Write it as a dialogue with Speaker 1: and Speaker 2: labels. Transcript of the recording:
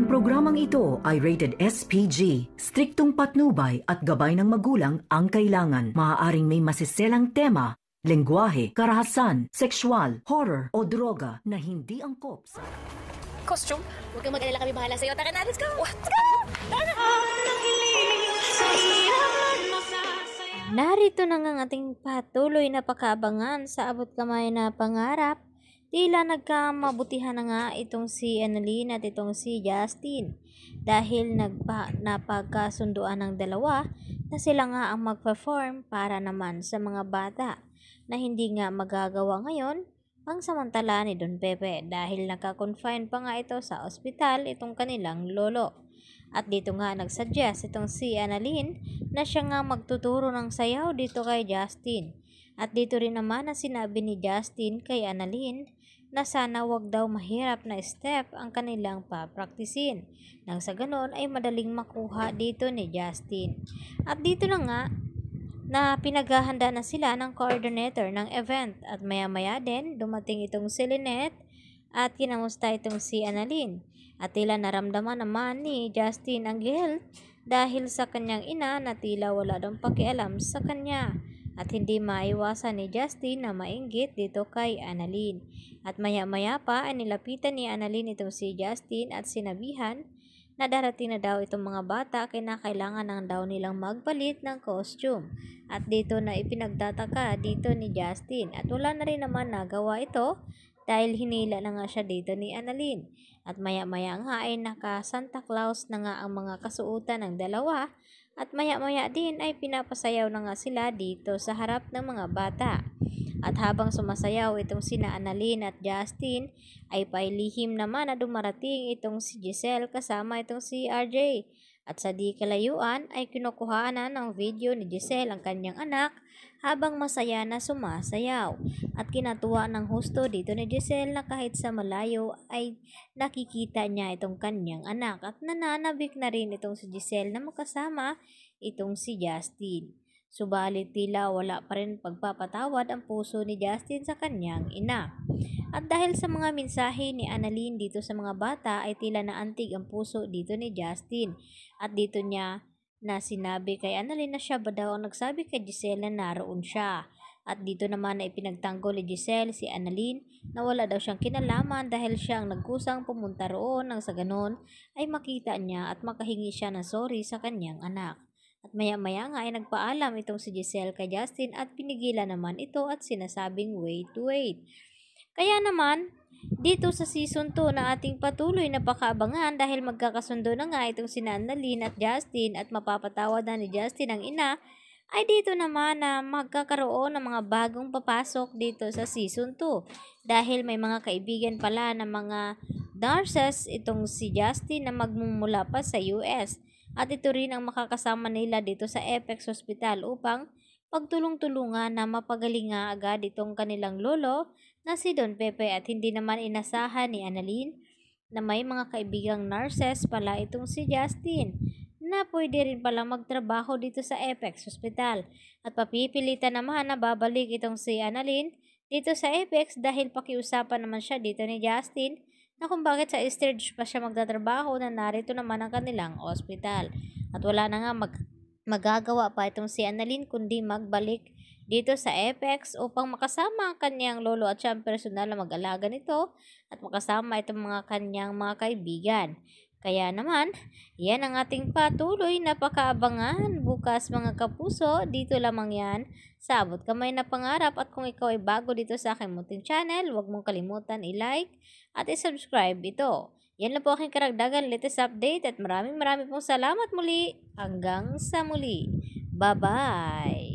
Speaker 1: Ang programang ito ay rated SPG. Striktong patnubay at gabay ng magulang ang kailangan. Maaaring may masiselang tema, lengguwahe, karahasan, sexual, horror o droga na hindi angkop sa... Costume? Huwag kang mag-alala kami bahala sa'yo. Taka na, let's go! Let's go! Narito na nga ang ating patuloy na pakaabangan sa abot kamay na pangarap Tila nagkamabutihan na nga itong si Annalyn at itong si Justin dahil nagpa, napagkasunduan ng dalawa na sila nga ang mag-perform para naman sa mga bata na hindi nga magagawa ngayon ang samantala ni Don Pepe dahil nakakonfine pa nga ito sa ospital itong kanilang lolo. At dito nga nagsuggest itong si Annalyn na siya nga magtuturo ng sayaw dito kay Justin at dito rin naman ang sinabi ni Justin kay Annalyn na sana wag daw mahirap na step ang kanilang papraktisin. Nang sa ganoon ay madaling makuha dito ni Justin. At dito na nga na pinaghahanda na sila ng coordinator ng event at maya-maya din dumating itong si Lynette at kinamusta itong si Annalyn. At tila naramdaman naman ni Justin ang guilt dahil sa kanyang ina na tila wala daw pakialam sa kanya at hindi maiwasan ni Justin na mainggit dito kay Annalyn. At maya-maya pa ay nilapitan ni Annalyn itong si Justin at sinabihan na darating na daw itong mga bata kinakailangan ng daw nilang magpalit ng costume. At dito na ipinagtataka dito ni Justin at wala na rin naman nagawa ito dahil hinila na nga siya dito ni Annalyn. At maya-maya nga ay naka Santa Claus na nga ang mga kasuutan ng dalawa at maya-maya din ay pinapasayaw na nga sila dito sa harap ng mga bata. At habang sumasayaw itong sina Annalyn at Justin, ay pailihim naman na dumarating itong si Giselle kasama itong si RJ at sa di kalayuan ay kinukuhaanan ng video ni Giselle ang kanyang anak habang masaya na sumasayaw. At kinatuwa ng husto dito ni Giselle na kahit sa malayo ay nakikita niya itong kanyang anak at nananabik na rin itong si Giselle na makasama itong si Justin. Subalit tila wala pa rin pagpapatawad ang puso ni Justin sa kanyang ina. At dahil sa mga mensahe ni Annalyn dito sa mga bata ay tila naantig ang puso dito ni Justin. At dito niya na sinabi kay Annalyn na siya ba daw ang nagsabi kay Giselle na naroon siya. At dito naman na ipinagtanggol ni Giselle si Annalyn na wala daw siyang kinalaman dahil siya ang nagkusang pumunta roon nang sa ganon ay makita niya at makahingi siya na sorry sa kanyang anak. At maya-maya nga ay nagpaalam itong si Giselle kay Justin at pinigilan naman ito at sinasabing wait, wait. Kaya naman, dito sa season 2 na ating patuloy na pakaabangan dahil magkakasundo na nga itong si Annalyn at Justin at mapapatawad na ni Justin ang ina, ay dito naman na magkakaroon ng mga bagong papasok dito sa season 2 dahil may mga kaibigan pala ng mga nurses itong si Justin na magmumula pa sa US at ito rin ang makakasama nila dito sa Apex Hospital upang magtulong-tulungan na mapagalinga agad itong kanilang lolo na si Don Pepe at hindi naman inasahan ni Annalyn na may mga kaibigang nurses pala itong si Justin na pwede rin pala magtrabaho dito sa Apex Hospital at papipilitan naman na babalik itong si Annalyn dito sa Apex dahil pakiusapan naman siya dito ni Justin na kung bakit sa stage pa siya magtatrabaho na narito naman ang kanilang ospital at wala na nga mag magagawa pa itong si Annalyn kundi magbalik dito sa FX upang makasama ang kanyang lolo at siyang personal na mag-alaga nito at makasama itong mga kanyang mga kaibigan. Kaya naman, yan ang ating patuloy na pakaabangan bukas mga kapuso. Dito lamang yan sa kamay na pangarap. At kung ikaw ay bago dito sa aking munting channel, huwag mong kalimutan i-like at i-subscribe ito. Yan lang po aking karagdagan latest update at maraming maraming pong salamat muli. Hanggang sa muli. Bye-bye!